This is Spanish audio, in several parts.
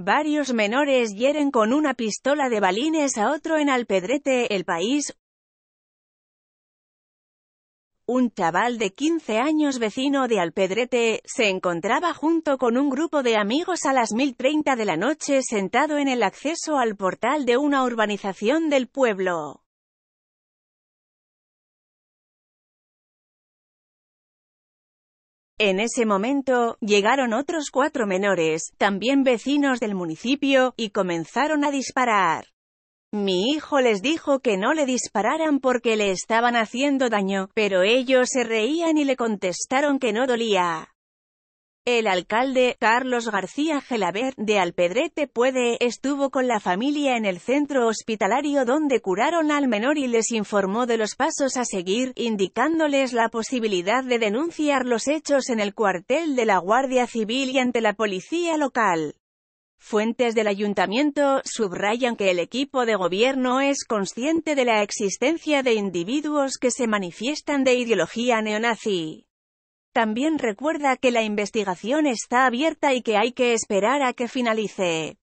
Varios menores hieren con una pistola de balines a otro en Alpedrete, el país. Un chaval de 15 años vecino de Alpedrete, se encontraba junto con un grupo de amigos a las 1030 de la noche sentado en el acceso al portal de una urbanización del pueblo. En ese momento, llegaron otros cuatro menores, también vecinos del municipio, y comenzaron a disparar. Mi hijo les dijo que no le dispararan porque le estaban haciendo daño, pero ellos se reían y le contestaron que no dolía. El alcalde, Carlos García Gelaber, de Alpedrete Puede, estuvo con la familia en el centro hospitalario donde curaron al menor y les informó de los pasos a seguir, indicándoles la posibilidad de denunciar los hechos en el cuartel de la Guardia Civil y ante la policía local. Fuentes del ayuntamiento subrayan que el equipo de gobierno es consciente de la existencia de individuos que se manifiestan de ideología neonazi. También recuerda que la investigación está abierta y que hay que esperar a que finalice.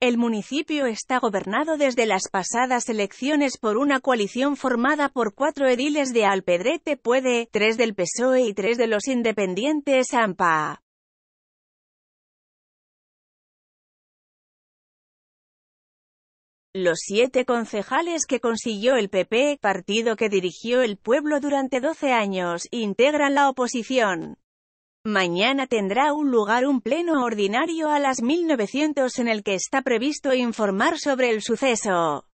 El municipio está gobernado desde las pasadas elecciones por una coalición formada por cuatro ediles de Alpedrete Puede, tres del PSOE y tres de los independientes AMPA. Los siete concejales que consiguió el PP, partido que dirigió el pueblo durante 12 años, integran la oposición. Mañana tendrá un lugar un pleno ordinario a las 1900 en el que está previsto informar sobre el suceso.